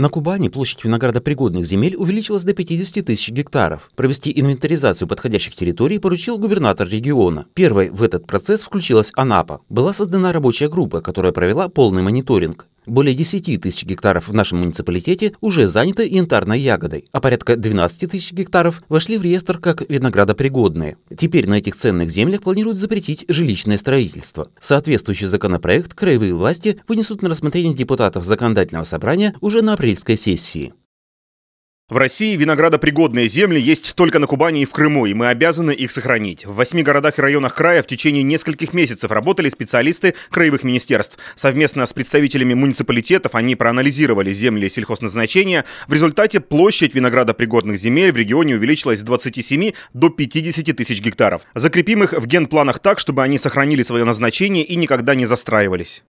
На Кубани площадь виноградопригодных земель увеличилась до 50 тысяч гектаров. Провести инвентаризацию подходящих территорий поручил губернатор региона. Первой в этот процесс включилась Анапа. Была создана рабочая группа, которая провела полный мониторинг. Более 10 тысяч гектаров в нашем муниципалитете уже заняты янтарной ягодой, а порядка 12 тысяч гектаров вошли в реестр как виноградопригодные. Теперь на этих ценных землях планируют запретить жилищное строительство. Соответствующий законопроект краевые власти вынесут на рассмотрение депутатов законодательного собрания уже на апрельской сессии. В России виноградопригодные земли есть только на Кубани и в Крыму, и мы обязаны их сохранить. В восьми городах и районах края в течение нескольких месяцев работали специалисты краевых министерств. Совместно с представителями муниципалитетов они проанализировали земли сельхозназначения. В результате площадь виноградопригодных земель в регионе увеличилась с 27 до 50 тысяч гектаров. Закрепим их в генпланах так, чтобы они сохранили свое назначение и никогда не застраивались.